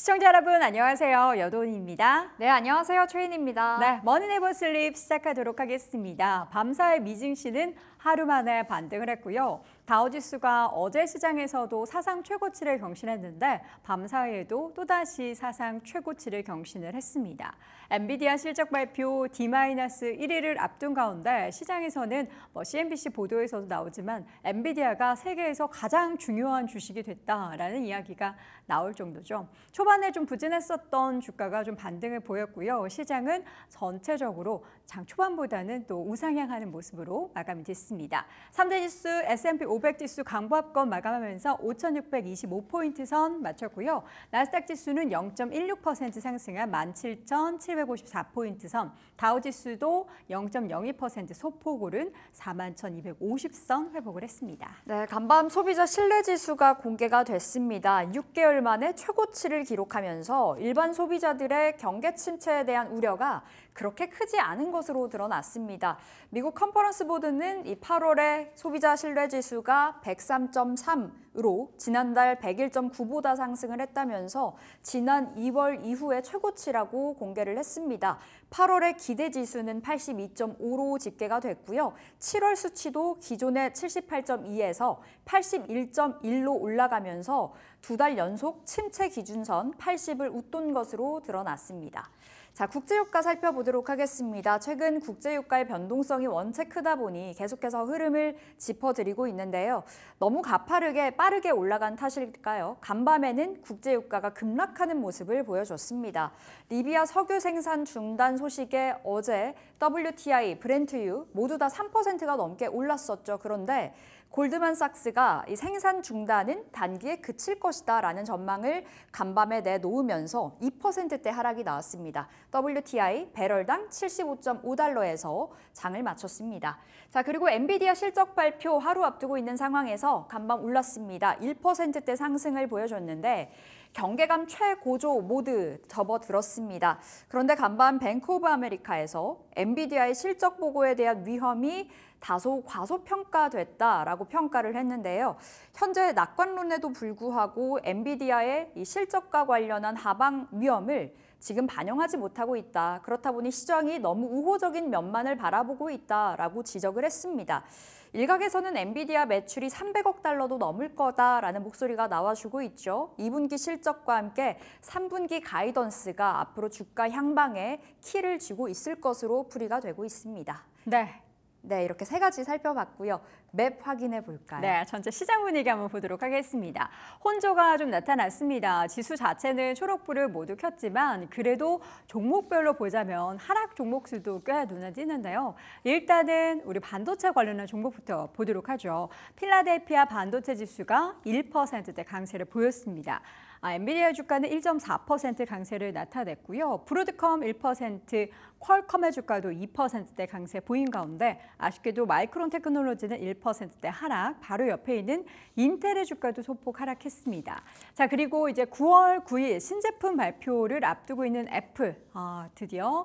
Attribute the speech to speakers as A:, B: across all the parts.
A: 시청자 여러분 안녕하세요. 여돈입니다. 네, 안녕하세요. 최인입니다. 네, 머니 네버 슬립 시작하도록 하겠습니다. 밤사이 미증 씨는 하루 만에 반등을 했고요. 다우지수가 어제 시장에서도 사상 최고치를 경신했는데 밤사이에도 또다시 사상 최고치를 경신을 했습니다. 엔비디아 실적 발표 D-1위를 앞둔 가운데 시장에서는 뭐 CNBC 보도에서도 나오지만 엔비디아가 세계에서 가장 중요한 주식이 됐다라는 이야기가 나올 정도죠. 초반에 좀 부진했었던 주가가 좀 반등을 보였고요. 시장은 전체적으로 장 초반보다는 또 우상향하는 모습으로 마감이 됐습니다. 3대 지수 S&P 500 지수 강보합권 마감하면서 5,625포인트 선 맞췄고요. 나스닥 지수는 0.16% 상승한 17,754포인트 선, 다우 지수도 0.02% 소폭 오른 41,250선 회복을 했습니다.
B: 네, 간밤 소비자 신뢰 지수가 공개가 됐습니다. 6개월 만에 최고치를 기록하면서 일반 소비자들의 경계 침체에 대한 우려가 그렇게 크지 않은 것으로 드러났습니다. 미국 컨퍼런스 보드는 이 8월에 소비자 신뢰 지수가 103.3으로 지난달 101.9보다 상승을 했다면서 지난 2월 이후에 최고치라고 공개를 했습니다. 8월의 기대 지수는 82.5로 집계가 됐고요. 7월 수치도 기존의 78.2에서 81.1로 올라가면서 두 달 연속 침체 기준선 80을 웃돈 것으로 드러났습니다. 자, 국제유가 살펴보도록 하겠습니다. 최근 국제유가의 변동성이 원체 크다 보니 계속해서 흐름을 짚어드리고 있는데요. 너무 가파르게 빠르게 올라간 탓일까요? 간밤에는 국제유가가 급락하는 모습을 보여줬습니다. 리비아 석유 생산 중단 소식에 어제 WTI, 브렌트유 모두 다 3%가 넘게 올랐었죠. 그런데 골드만삭스가 이 생산 중단은 단기에 그칠 것이다 라는 전망을 간밤에 내놓으면서 2%대 하락이 나왔습니다. WTI 배럴당 75.5달러에서 장을 마쳤습니다. 자 그리고 엔비디아 실적 발표 하루 앞두고 있는 상황에서 간밤 올랐습니다. 1%대 상승을 보여줬는데 경계감 최고조 모두 접어들었습니다. 그런데 간밤 뱅크 오브 아메리카에서 엔비디아의 실적 보고에 대한 위험이 다소 과소평가됐다라고 평가를 했는데요. 현재 낙관론에도 불구하고 엔비디아의 이 실적과 관련한 하방 위험을 지금 반영하지 못하고 있다. 그렇다 보니 시장이 너무 우호적인 면만을 바라보고 있다라고 지적을 했습니다. 일각에서는 엔비디아 매출이 300억 달러도 넘을 거다라는 목소리가 나와주고 있죠. 2분기 실적과 함께 3분기 가이던스가 앞으로 주가 향방에 키를 쥐고 있을 것으로 풀이가
A: 되고 있습니다. 네, 네, 이렇게 세 가지 살펴봤고요.
B: 맵 확인해 볼까요? 네,
A: 전체 시장 분위기 한번 보도록 하겠습니다. 혼조가 좀 나타났습니다. 지수 자체는 초록불을 모두 켰지만 그래도 종목별로 보자면 하락 종목 수도 꽤 눈에 띄는데요. 일단은 우리 반도체 관련한 종목부터 보도록 하죠. 필라델피아 반도체 지수가 1%대 강세를 보였습니다. 아, 엔비디아 주가는 1.4% 강세를 나타냈고요. 브로드컴 1%, 퀄컴의 주가도 2%대 강세 보인 가운데 아쉽게도 마이크론 테크놀로지는 1%대 하락, 바로 옆에 있는 인텔의 주가도 소폭 하락했습니다. 자 그리고 이제 9월 9일 신제품 발표를 앞두고 있는 애플, 아, 드디어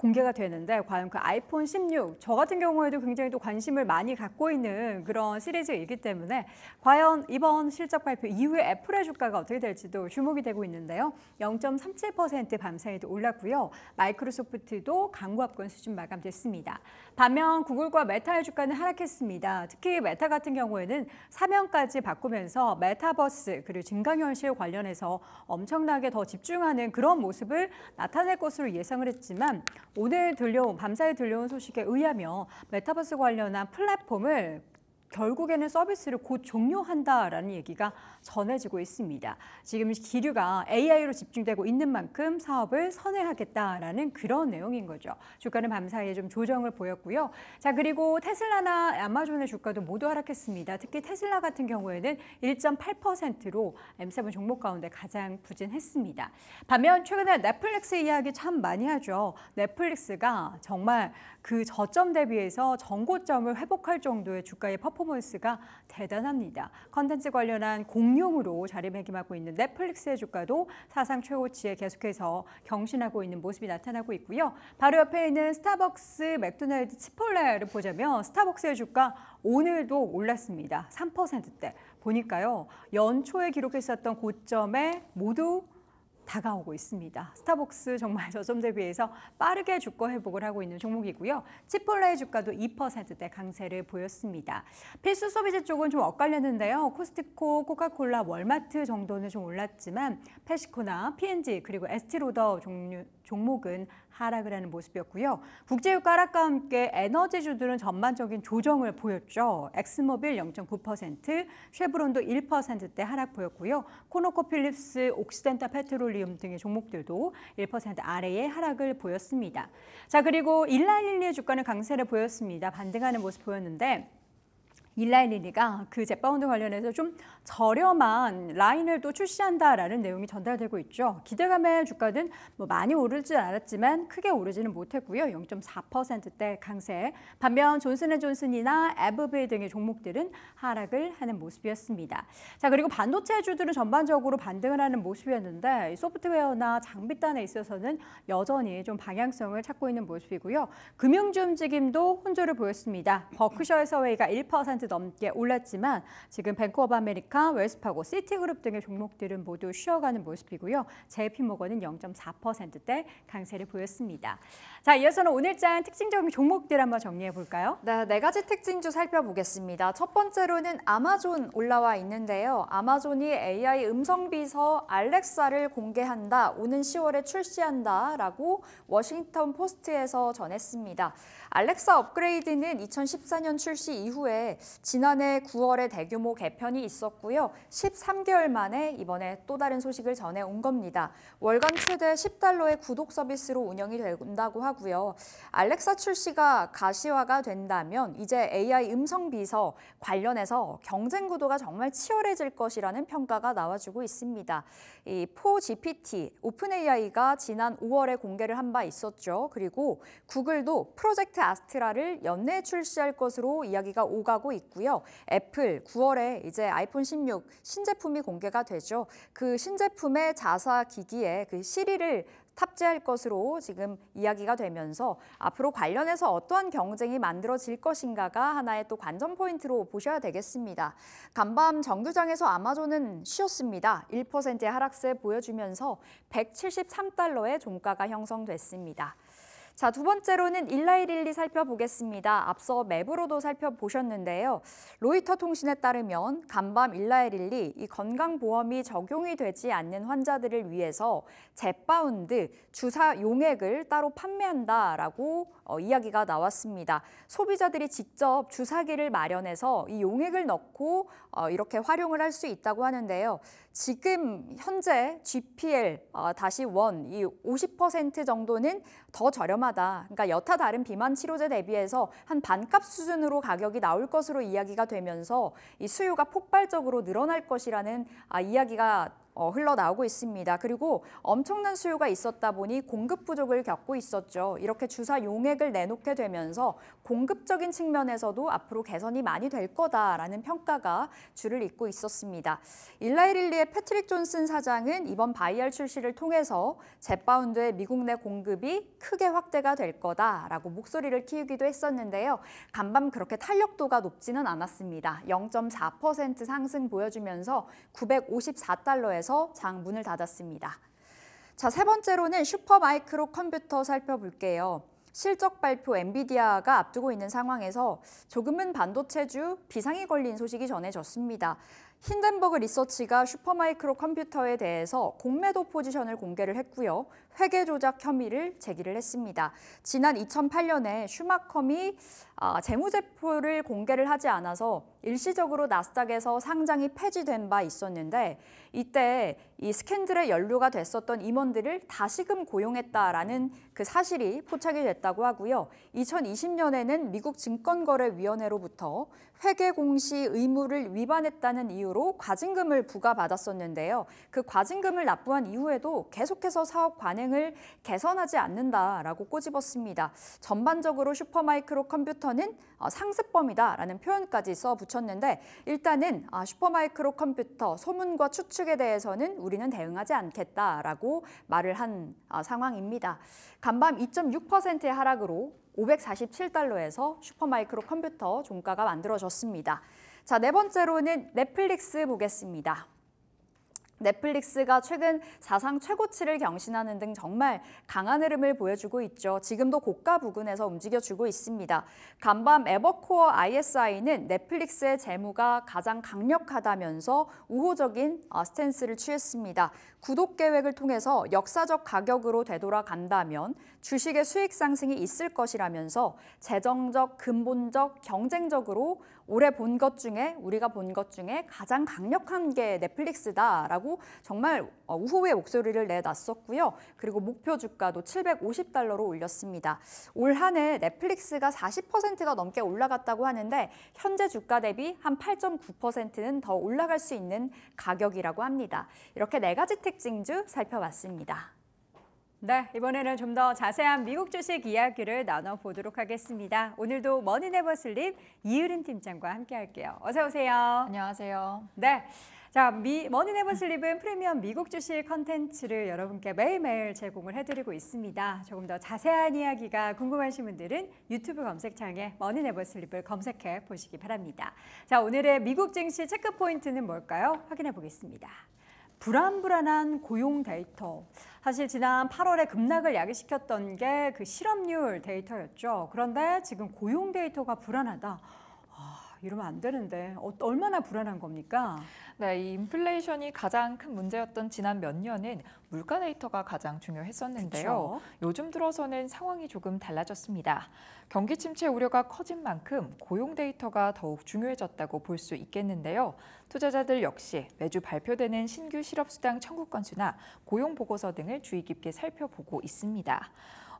A: 공개가 되는데 과연 그 아이폰 16, 저 같은 경우에도 굉장히 또 관심을 많이 갖고 있는 그런 시리즈이기 때문에 과연 이번 실적 발표 이후에 애플의 주가가 어떻게 될지도 주목이 되고 있는데요. 0.37% 밤사이도 올랐고요. 마이크로소프트도 강구합권 수준 마감됐습니다. 반면 구글과 메타의 주가는 하락했습니다. 특히 메타 같은 경우에는 사명까지 바꾸면서 메타버스 그리고 증강현실 관련해서 엄청나게 더 집중하는 그런 모습을 나타낼 것으로 예상을 했지만 오늘 들려온 밤사이 들려온 소식에 의하면 메타버스 관련한 플랫폼을 결국에는 서비스를 곧 종료한다라는 얘기가 전해지고 있습니다. 지금 기류가 AI로 집중되고 있는 만큼 사업을 선회하겠다라는 그런 내용인 거죠. 주가는 밤사이에 좀 조정을 보였고요. 자 그리고 테슬라나 아마존의 주가도 모두 하락했습니다. 특히 테슬라 같은 경우에는 1.8%로 M7 종목 가운데 가장 부진했습니다. 반면 최근에 넷플릭스 이야기 참 많이 하죠. 넷플릭스가 정말 그 저점 대비해서 전고점을 회복할 정도의 주가의 퍼포먼스 퍼포먼스가 대단합니다. 컨텐츠 관련한 공룡으로 자리매김하고 있는 넷플릭스의 주가도 사상 최고치에 계속해서 경신하고 있는 모습이 나타나고 있고요. 바로 옆에 있는 스타벅스, 맥도날드, 치폴레를 보자면 스타벅스의 주가 오늘도 올랐습니다. 3%대. 보니까요. 연초에 기록했었던 고점에 모두 다가오고 있습니다. 스타벅스 정말 저점 대비해서 빠르게 주가 회복을 하고 있는 종목이고요. 치폴레의 주가도 2%대 강세를 보였습니다. 필수 소비재 쪽은 좀 엇갈렸는데요. 코스트코, 코카콜라, 월마트 정도는 좀 올랐지만 페시코나 P&G 그리고 에스티로더 종류 종목은 하락을 하는 모습이었고요. 국제유가 하락과 함께 에너지주들은 전반적인 조정을 보였죠. 엑스모빌 0.9%, 쉐브론도 1%대 하락 보였고요. 코노코필립스, 옥시덴타 페트롤리움 등의 종목들도 1% 아래의 하락을 보였습니다. 자 그리고 일라일리의 주가는 강세를 보였습니다. 반등하는 모습 보였는데 일라이리니가 그 제파운드 관련해서 좀 저렴한 라인을 또 출시한다라는 내용이 전달되고 있죠. 기대감의 주가는 뭐 많이 오를 지않았지만 크게 오르지는 못했고요. 0.4%대 강세. 반면 존슨앤존슨이나 에브비 등의 종목들은 하락을 하는 모습이었습니다. 자 그리고 반도체 주들은 전반적으로 반등을 하는 모습이었는데 소프트웨어나 장비단에 있어서는 여전히 좀 방향성을 찾고 있는 모습이고요. 금융주 움직임도 혼조를 보였습니다. 버크셔 에서웨이가1% 1 넘게 올랐지만 지금 뱅크 오브 아메리카, 웰스파고, 시티그룹 등의 종목들은 모두 쉬어가는 모습이고요. JP모건은 0.4%대 강세를 보였습니다. 자, 이어서는 오늘장 특징적인 종목들 한번 정리해 볼까요? 네, 네 가지 특징주 살펴보겠습니다. 첫 번째로는
B: 아마존 올라와 있는데요. 아마존이 AI 음성 비서 알렉사를 공개한다. 오는 10월에 출시한다라고 워싱턴 포스트에서 전했습니다. 알렉사 업그레이드는 2014년 출시 이후에 지난해 9월에 대규모 개편이 있었고요. 13개월 만에 이번에 또 다른 소식을 전해온 겁니다. 월간 최대 10달러의 구독 서비스로 운영이 된다고 하고요. 알렉사 출시가 가시화가 된다면 이제 AI 음성 비서 관련해서 경쟁 구도가 정말 치열해질 것이라는 평가가 나와주고 있습니다. 이포 GPT, 오픈 AI가 지난 5월에 공개를 한 바 있었죠. 그리고 구글도 프로젝트 아스트라를 연내 출시할 것으로 이야기가 오가고 있습니다. 있고요. 애플 9월에 이제 아이폰 16 신제품이 공개가 되죠. 그 신제품의 자사 기기에 그 시리를 탑재할 것으로 지금 이야기가 되면서 앞으로 관련해서 어떠한 경쟁이 만들어질 것인가가 하나의 또 관전 포인트로 보셔야 되겠습니다. 간밤 정규장에서 아마존은 쉬었습니다. 1%의 하락세 보여주면서 173달러의 종가가 형성됐습니다. 자, 두 번째로는 일라이릴리 살펴보겠습니다. 앞서 맵으로도 살펴보셨는데요. 로이터 통신에 따르면 간밤 일라이릴리이 건강보험이 적용이 되지 않는 환자들을 위해서 젯바운드 주사 용액을 따로 판매한다라고 어, 이야기가 나왔습니다. 소비자들이 직접 주사기를 마련해서 이 용액을 넣고 어, 이렇게 활용을 할 수 있다고 하는데요. 지금 현재 GPL 어, 다시 원 이 50% 정도는 더 저렴하다. 그러니까 여타 다른 비만 치료제 대비해서 한 반값 수준으로 가격이 나올 것으로 이야기가 되면서 이 수요가 폭발적으로 늘어날 것이라는 아, 이야기가 어, 흘러나오고 있습니다. 그리고 엄청난 수요가 있었다 보니 공급 부족을 겪고 있었죠. 이렇게 주사 용액을 내놓게 되면서 공급적인 측면에서도 앞으로 개선이 많이 될 거다라는 평가가 줄을 잇고 있었습니다. 일라이릴리의 패트릭 존슨 사장은 이번 바이알 출시를 통해서 젯바운드의 미국 내 공급이 크게 확대가 될 거다라고 목소리를 키우기도 했었는데요. 간밤 그렇게 탄력도가 높지는 않았습니다. 0.4% 상승 보여주면서 954달러에 해서장 문을 닫았습니다. 자, 세 번째로는 슈퍼마이크로 컴퓨터 살펴볼게요. 실적 발표 엔비디아가 앞두고 있는 상황에서 조금은 반도체주 비상이 걸린 소식이 전해졌습니다. 힌덴버그 리서치가 슈퍼마이크로 컴퓨터에 대해서 공매도 포지션을 공개를 했고요. 회계 조작 혐의를 제기를 했습니다. 지난 2008년에 슈마컴이 아, 재무제표를 공개를 하지 않아서 일시적으로 나스닥에서 상장이 폐지된 바 있었는데 이때 이스캔들의 연루가 됐었던 임원들을 다시금 고용했다라는 그 사실이 포착이 됐다고 하고요. 2020년에는 미국 증권거래위원회로부터 회계 공시 의무를 위반했다는 이유로 과징금을 부과받았었는데요. 그 과징금을 납부한 이후에도 계속해서 사업 관행을 개선하지 않는다라고 꼬집었습니다. 전반적으로 슈퍼마이크로 컴퓨터는 어, 상습범이다라는 표현까지 써 붙였는데 일단은 아, 슈퍼마이크로 컴퓨터 소문과 추측에 대해서는 우리는 대응하지 않겠다라고 말을 한 아, 상황입니다. 간밤 2.6%의 하락으로 547달러에서 슈퍼마이크로 컴퓨터 종가가 만들어졌습니다. 자, 네 번째로는 넷플릭스 보겠습니다. 넷플릭스가 최근 사상 최고치를 경신하는 등 정말 강한 흐름을 보여주고 있죠. 지금도 고가 부근에서 움직여주고 있습니다. 간밤 에버코어 ISI는 넷플릭스의 재무가 가장 강력하다면서 우호적인 어, 스탠스를 취했습니다. 구독 계획을 통해서 역사적 가격으로 되돌아간다면 주식의 수익 상승이 있을 것이라면서 재정적, 근본적, 경쟁적으로 올해 본 것 중에 우리가 본 것 중에 가장 강력한 게 넷플릭스다라고 하고 정말 어, 우호의 목소리를 내놨었고요. 그리고 목표 주가도 750달러로 올렸습니다. 올한해 넷플릭스가 40%가 넘게 올라갔다고 하는데 현재 주가 대비 한 8.9%는 더 올라갈 수 있는 가격이라고 합니다. 이렇게 네 가지 특징주
A: 살펴봤습니다. 네, 이번에는 좀 더 자세한 미국 주식 이야기를 나눠보도록 하겠습니다. 오늘도 머니네버슬립 이유림 팀장과 함께할게요. 어서 오세요. 안녕하세요. 네. 자, 미, 머니 네버 슬립은 프리미엄 미국 주식 컨텐츠를 여러분께 매일매일 제공을 해드리고 있습니다. 조금 더 자세한 이야기가 궁금하신 분들은 유튜브 검색창에 머니 네버 슬립을 검색해 보시기 바랍니다. 자, 오늘의 미국 증시 체크 포인트는 뭘까요? 확인해 보겠습니다. 불안불안한 고용 데이터. 사실 지난 8월에 급락을 야기시켰던 게 그 실업률 데이터였죠. 그런데 지금 고용 데이터가 불안하다. 이러면 안 되는데 어, 얼마나 불안한 겁니까? 네, 이 인플레이션이 가장 큰 문제였던 지난 몇 년은 물가
C: 데이터가 가장 중요했었는데요. 그쵸? 요즘 들어서는 상황이 조금 달라졌습니다. 경기 침체 우려가 커진 만큼 고용 데이터가 더욱 중요해졌다고 볼 수 있겠는데요. 투자자들 역시 매주 발표되는 신규 실업수당 청구 건수나 고용 보고서 등을 주의 깊게 살펴보고 있습니다.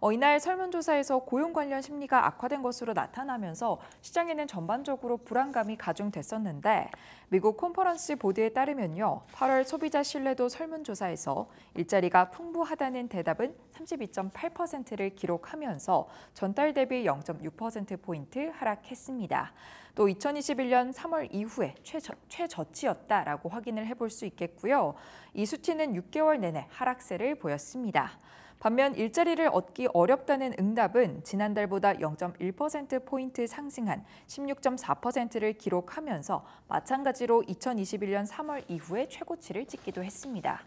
C: 어, 이날 설문조사에서 고용 관련 심리가 악화된 것으로 나타나면서 시장에는 전반적으로 불안감이 가중됐었는데 미국 콘퍼런스 보드에 따르면요. 8월 소비자 신뢰도 설문조사에서 일자리가 풍부하다는 대답은 32.8%를 기록하면서 전달 대비 0.6%포인트 하락했습니다. 또 2021년 3월 이후에 최저, 최저치였다라고 확인을 해볼 수 있겠고요. 이 수치는 6개월 내내 하락세를 보였습니다. 반면 일자리를 얻기 어렵다는 응답은 지난달보다 0.1%포인트 상승한 16.4%를 기록하면서 마찬가지로 2021년 3월 이후에 최고치를 찍기도 했습니다.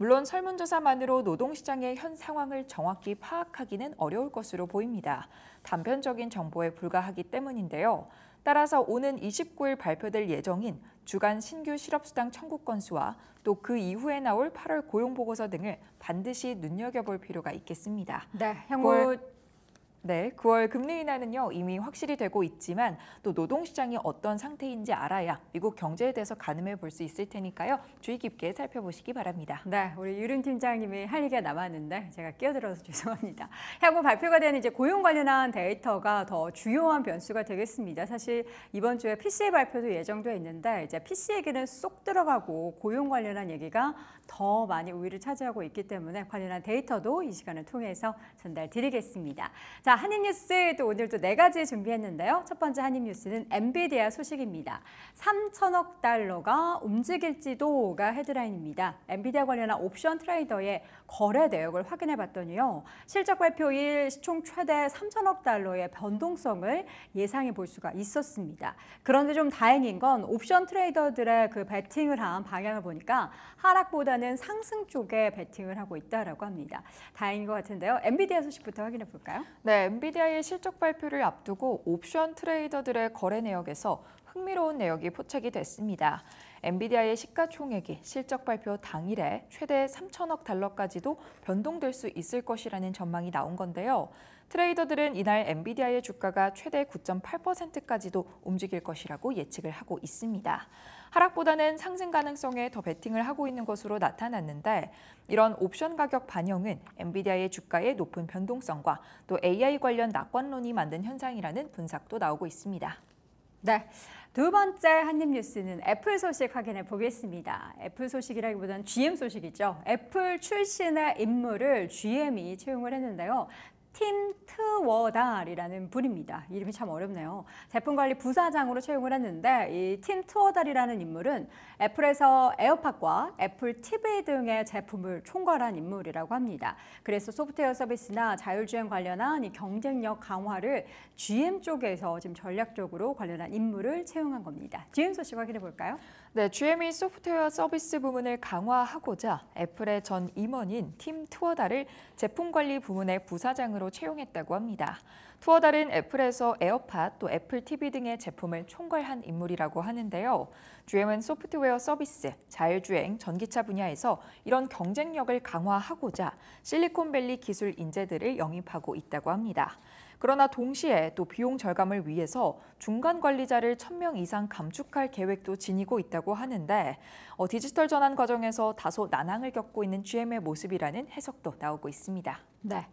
C: 물론 설문조사만으로 노동시장의 현 상황을 정확히 파악하기는 어려울 것으로 보입니다. 단편적인 정보에 불과하기 때문인데요. 따라서 오는 29일 발표될 예정인 주간 신규 실업수당 청구 건수와 또 그 이후에 나올 8월 고용보고서 등을 반드시 눈여겨볼 필요가 있겠습니다. 네, 향후 네, 9월 금리 인하는요 이미 확실히 되고 있지만 또 노동 시장이 어떤 상태인지 알아야 미국
A: 경제에 대해서 가늠해 볼 수 있을 테니까요 주의 깊게 살펴보시기 바랍니다. 네, 우리 유림 팀장님이 할 얘기가 남았는데 제가 끼어들어서 죄송합니다. 향후 발표가 되는 이제 고용 관련한 데이터가 더 주요한 변수가 되겠습니다. 사실 이번 주에 p c 발표도 예정돼 있는데 이제 PC 얘기는 쏙 들어가고 고용 관련한 얘기가 더 많이 우위를 차지하고 있기 때문에 관련한 데이터도 이 시간을 통해서 전달드리겠습니다. 자. 한입뉴스 또 오늘도 네 가지 준비했는데요. 첫 번째 한입뉴스는 엔비디아 소식입니다. 3천억 달러가 움직일지도가 헤드라인입니다. 엔비디아 관련한 옵션 트레이더의 거래 내역을 확인해 봤더니요. 실적 발표일 시총 최대 3천억 달러의 변동성을 예상해 볼 수가 있었습니다. 그런데 좀 다행인 건 옵션 트레이더들의 그 베팅을 한 방향을 보니까 하락보다는 상승 쪽에 베팅을 하고 있다라고 합니다. 다행인 것 같은데요. 엔비디아 소식부터 확인해 볼까요? 네, 엔비디아의 실적
C: 발표를 앞두고 옵션 트레이더들의 거래 내역에서 흥미로운 내역이 포착이 됐습니다. 엔비디아의 시가총액이 실적 발표 당일에 최대 3천억 달러까지도 변동될 수 있을 것이라는 전망이 나온 건데요. 트레이더들은 이날 엔비디아의 주가가 최대 9.8%까지도 움직일 것이라고 예측을 하고 있습니다. 하락보다는 상승 가능성에 더 베팅을 하고 있는 것으로 나타났는데 이런 옵션 가격 반영은 엔비디아의 주가의 높은 변동성과 또 AI 관련 낙관론이 만든
A: 현상이라는 분석도 나오고 있습니다. 네. 두 번째 한입 뉴스는 애플 소식 확인해 보겠습니다. 애플 소식이라기보다는 GM 소식이죠. 애플 출신의 인물을 GM이 채용을 했는데요. 팀트워달이라는 분입니다. 이름이 참 어렵네요. 제품관리 부사장으로 채용을 했는데 이 팀트워달이라는 인물은 애플에서 에어팟과 애플 TV 등의 제품을 총괄한 인물이라고 합니다. 그래서 소프트웨어 서비스나 자율주행 관련한 이 경쟁력 강화를 GM 쪽에서 지금 전략적으로 관련한 인물을 채용한 겁니다. GM 소식 확인해 볼까요? 네, GM이 소프트웨어 서비스 부문을 강화하고자 애플의 전 임원인
C: 팀트워달을 제품관리 부문의 부사장으로 채용했다고 합니다. 투어 달은 애플에서 에어팟 또 애플 TV 등의 제품을 총괄한 인물이라고 하는데요. GM은 소프트웨어 서비스, 자율주행, 전기차 분야에서 이런 경쟁력을 강화하고자 실리콘밸리 기술 인재들을 영입하고 있다고 합니다. 그러나 동시에 또 비용 절감을 위해서 중간 관리자를 1000명 이상 감축할 계획도 지니고 있다고 하는데 어, 디지털 전환 과정에서 다소 난항을 겪고 있는 GM의 모습이라는
A: 해석도 나오고 있습니다. 네.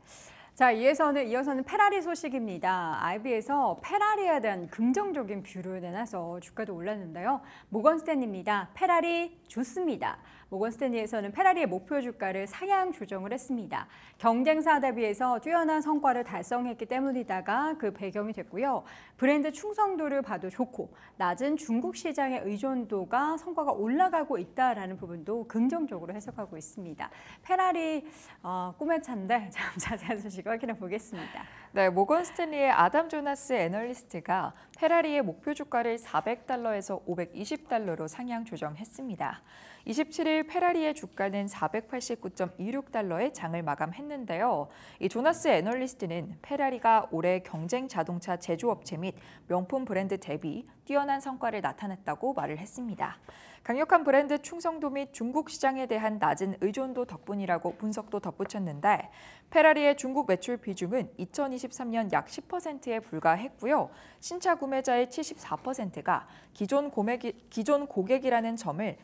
A: 자, 이어서는, 이어서는 페라리 소식입니다. IB에서 페라리에 대한 긍정적인 뷰를 내놔서 주가도 올랐는데요. 모건스탠입니다. 페라리 좋습니다. 모건 스탠리에서는 페라리의 목표 주가를 상향 조정을 했습니다. 경쟁사 대비해서 뛰어난 성과를 달성했기 때문이다가 그 배경이 됐고요. 브랜드 충성도를 봐도 좋고 낮은 중국 시장의 의존도가 성과가 올라가고 있다라는 부분도 긍정적으로 해석하고 있습니다. 페라리 어, 꿈의 차데 자세한 소식 확인해 보겠습니다.
C: 네, 모건 스탠리의 아담 조나스 애널리스트가 페라리의 목표 주가를 400달러에서 520달러로 상향 조정했습니다. 27일 페라리의 주가는 489.26달러에 장을 마감했는데요. 이 조나스 애널리스트는 페라리가 올해 경쟁 자동차 제조업체 및 명품 브랜드 대비 뛰어난 성과를 나타냈다고 말을 했습니다. 강력한 브랜드 충성도 및 중국 시장에 대한 낮은 의존도 덕분이라고 분석도 덧붙였는데 페라리의 중국 매출 비중은 2023년 약 10%에 불과했고요. 신차 구매자의 74%가 기존, 고객이, 기존 고객이라는 점을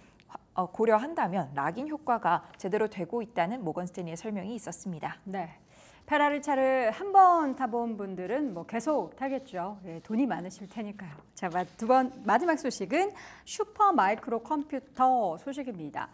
C: 어, 고려한다면 락인 효과가 제대로 되고 있다는 모건스탠리의
A: 설명이 있었습니다. 네. 페라리 차를 한 번 타본 분들은 뭐 계속 타겠죠. 예, 돈이 많으실 테니까요. 자, 두번 마지막 소식은 슈퍼 마이크로 컴퓨터 소식입니다.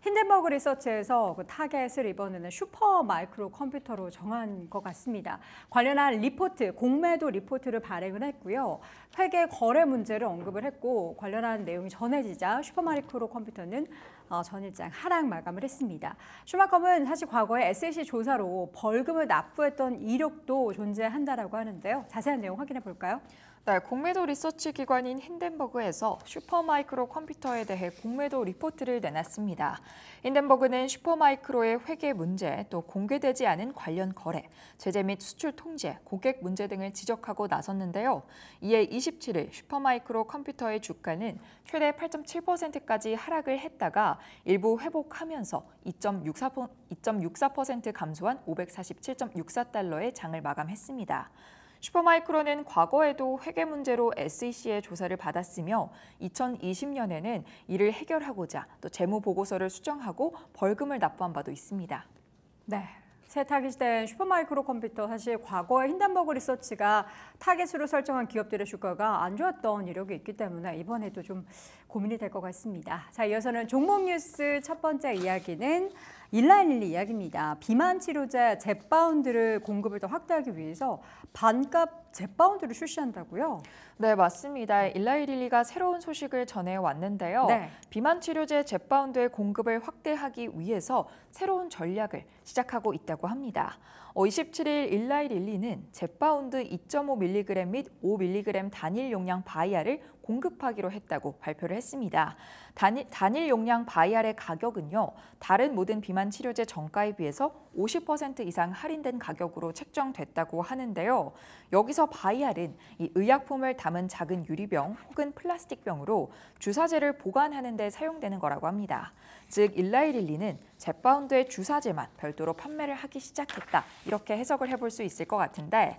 A: 힌덴버그 리서치에서 그 타겟을 이번에는 슈퍼 마이크로 컴퓨터로 정한 것 같습니다. 관련한 리포트, 공매도 리포트를 발행을 했고요. 회계 거래 문제를 언급을 했고 관련한 내용이 전해지자 슈퍼 마이크로 컴퓨터는 어, 전일장 하락 마감을 했습니다. 슈마컴은 사실 과거에 SEC 조사로 벌금을 납부했던 이력도 존재한다라고 하는데요. 자세한 내용 확인해 볼까요? 네, 공매도 리서치 기관인 힌덴버그에서 슈퍼마이크로
C: 컴퓨터에 대해 공매도 리포트를 내놨습니다. 힌덴버그는 슈퍼마이크로의 회계 문제, 또 공개되지 않은 관련 거래, 제재 및 수출 통제, 고객 문제 등을 지적하고 나섰는데요. 이에 27일 슈퍼마이크로 컴퓨터의 주가는 최대 8.7%까지 하락을 했다가 일부 회복하면서 2.64%, 2.64% 감소한 547.64달러의 장을 마감했습니다. 슈퍼마이크로는 과거에도 회계 문제로 SEC의 조사를 받았으며 2020년에는 이를 해결하고자 또 재무 보고서를 수정하고 벌금을 납부한 바도 있습니다.
A: 네, 새 타깃된 슈퍼마이크로 컴퓨터 사실 과거에 힌덴버그 리서치가 타겟으로 설정한 기업들의 주가가 안 좋았던 이력이 있기 때문에 이번에도 좀 고민이 될 것 같습니다. 자, 이어서는 종목 뉴스 첫 번째 이야기는 일라일리 이야기입니다. 비만 치료제 잽바운드를 공급을 더 확대하기 위해서 반값
C: 제바운드를 출시한다고요? 네, 맞습니다. 일라이릴리가 새로운 소식을 전해왔는데요. 네. 비만 치료제 제바운드의 공급을 확대하기 위해서 새로운 전략을 시작하고 있다고 합니다. 어, 27일 일라이릴리는 제바운드 2.5mg 및 5mg 단일 용량 바이알을 공급하기로 했다고 발표를 했습니다. 단일, 단일 용량 바이알의 가격은요. 다른 모든 비만 치료제 정가에 비해서 50% 이상 할인된 가격으로 책정됐다고 하는데요. 여기서 바이알은 이 의약품을 담은 작은 유리병 혹은 플라스틱병으로 주사제를 보관하는 데 사용되는 거라고 합니다. 즉 일라이릴리는 젯바운드의 주사제만 별도로 판매를 하기 시작했다. 이렇게 해석을 해볼 수 있을 것 같은데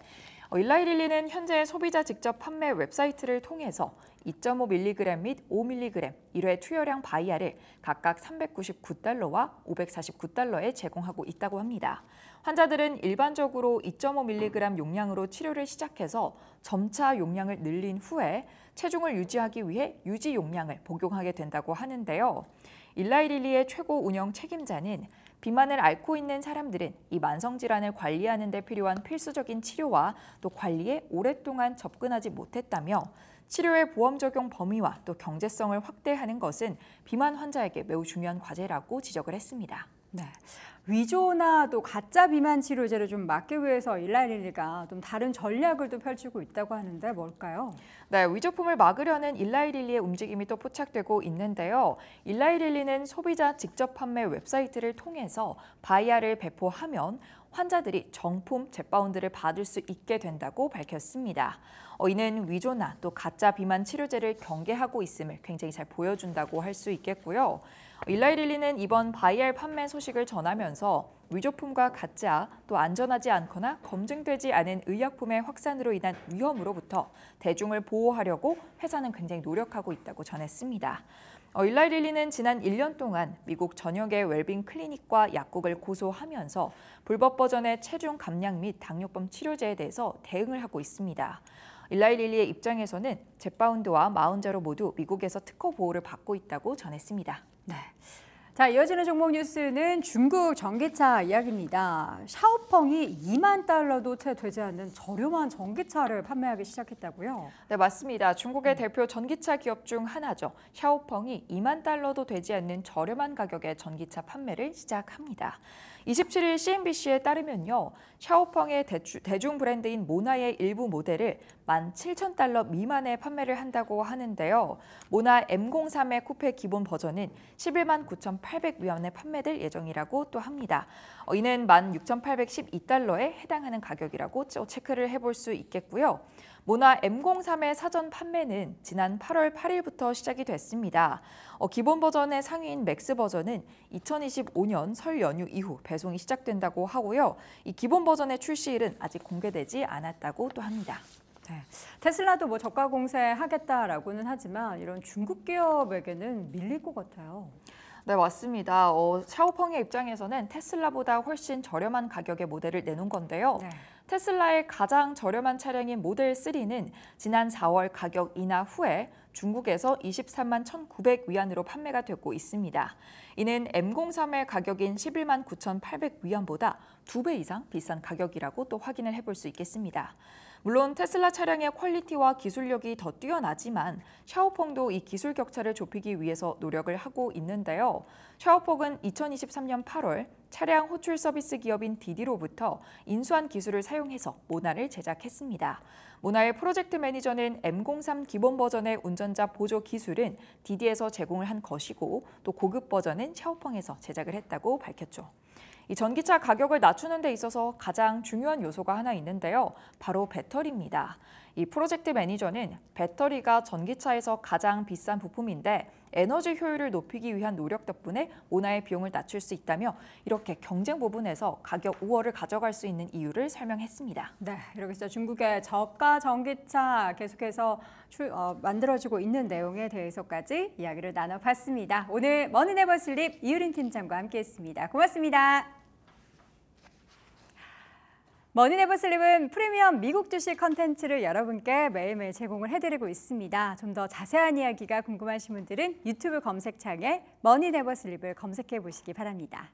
C: 어, 일라이릴리는 현재 소비자 직접 판매 웹사이트를 통해서 2.5mg 및 5mg 1회 투여량 바이아를 각각 399달러와 549달러에 제공하고 있다고 합니다. 환자들은 일반적으로 2.5mg 용량으로 치료를 시작해서 점차 용량을 늘린 후에 체중을 유지하기 위해 유지 용량을 복용하게 된다고 하는데요. 일라이릴리의 최고 운영 책임자는 비만을 앓고 있는 사람들은 이 만성 질환을 관리하는 데 필요한 필수적인 치료와 또 관리에 오랫동안 접근하지 못했다며 치료의 보험 적용 범위와 또 경제성을 확대하는
A: 것은 비만 환자에게 매우 중요한 과제라고 지적을 했습니다. 네. 위조나 또 가짜 비만 치료제를 좀 막기 위해서 일라이릴리가 좀 다른 전략을 또 펼치고 있다고 하는데 뭘까요? 네, 위조품을 막으려는 일라이릴리의 움직임이 또 포착되고
C: 있는데요. 일라이릴리는 소비자 직접 판매 웹사이트를 통해서 바이아를 배포하면 환자들이 정품 z 바운드를 받을 수 있게 된다고 밝혔습니다. 어, 이는 위조나 또 가짜 비만 치료제를 경계하고 있음을 굉장히 잘 보여준다고 할 수 있겠고요. 일라이릴리는 이번 바이엘 판매 소식을 전하면서 위조품과 가짜 또 안전하지 않거나 검증되지 않은 의약품의 확산으로 인한 위험으로부터 대중을 보호하려고 회사는 굉장히 노력하고 있다고 전했습니다. 어, 일라이릴리는 지난 1년 동안 미국 전역의 웰빙 클리닉과 약국을 고소하면서 불법 버전의 체중 감량 및 당뇨병 치료제에 대해서 대응을 하고 있습니다. 일라이릴리의 입장에서는 j e 바운드와 마운제로 모두 미국에서 특허 보호를 받고
A: 있다고 전했습니다. 네. 자, 이어지는 종목 뉴스는 중국 전기차 이야기입니다. 샤오펑이 2만 달러도 채 되지 않는 저렴한 전기차를
C: 판매하기 시작했다고요? 네, 맞습니다. 중국의 대표 전기차 기업 중 하나죠. 샤오펑이 2만 달러도 되지 않는 저렴한 가격의 전기차 판매를 시작합니다. 27일 CNBC에 따르면요. 샤오펑의 대주, 대중 브랜드인 모나의 일부 모델을 17,000달러 미만에 판매를 한다고 하는데요. 모나 M03의 쿠페 기본 버전은 11만 9 9 8 16,800위안에 판매될 예정이라고 또 합니다. 어, 이는 16,812달러에 해당하는 가격이라고 체크를 해볼 수 있겠고요. 모나 M03의 사전 판매는 지난 8월 8일부터 시작이 됐습니다. 어, 기본 버전의 상위인 맥스 버전은 2025년 설 연휴 이후 배송이
A: 시작된다고 하고요. 이 기본 버전의 출시일은 아직 공개되지 않았다고 또 합니다. 네. 테슬라도 뭐 저가 공세하겠다라고는 하지만 이런 중국 기업에게는 밀릴 것 같아요. 네, 맞습니다. 어, 샤오펑의 입장에서는 테슬라보다
C: 훨씬 저렴한 가격의 모델을 내놓은 건데요. 네. 테슬라의 가장 저렴한 차량인 모델 3는 지난 4월 가격 인하 후에 중국에서 23만 1,900 위안으로 판매가 되고 있습니다. 이는 M03의 가격인 11만 9,800 위안보다 두 배 이상 비싼 가격이라고 또 확인을 해볼 수 있겠습니다. 물론 테슬라 차량의 퀄리티와 기술력이 더 뛰어나지만 샤오펑도 이 기술 격차를 좁히기 위해서 노력을 하고 있는데요. 샤오펑은 2023년 8월 차량 호출 서비스 기업인 디디로부터 인수한 기술을 사용해서 모나를 제작했습니다. 모나의 프로젝트 매니저는 M03 기본 버전의 운전자 보조 기술은 디디에서 제공을 한 것이고 또 고급 버전은 샤오펑에서 제작을 했다고 밝혔죠. 이 전기차 가격을 낮추는 데 있어서 가장 중요한 요소가 하나 있는데요. 바로 배터리입니다. 이 프로젝트 매니저는 배터리가 전기차에서 가장 비싼 부품인데 에너지 효율을 높이기 위한 노력 덕분에 온화의 비용을 낮출 수 있다며 이렇게 경쟁 부분에서 가격 우월을 가져갈 수 있는
A: 이유를 설명했습니다. 네, 이렇게 서 중국의 저가 전기차 계속해서 출, 어, 만들어지고 있는 내용에 대해서까지 이야기를 나눠봤습니다. 오늘 머니네버슬립 이유린 팀장과 함께했습니다. 고맙습니다. 머니네버 슬립은 프리미엄 미국 주식 컨텐츠를 여러분께 매일매일 제공을 해드리고 있습니다. 좀 더 자세한 이야기가 궁금하신 분들은 유튜브 검색창에 머니네버 슬립을 검색해 보시기 바랍니다.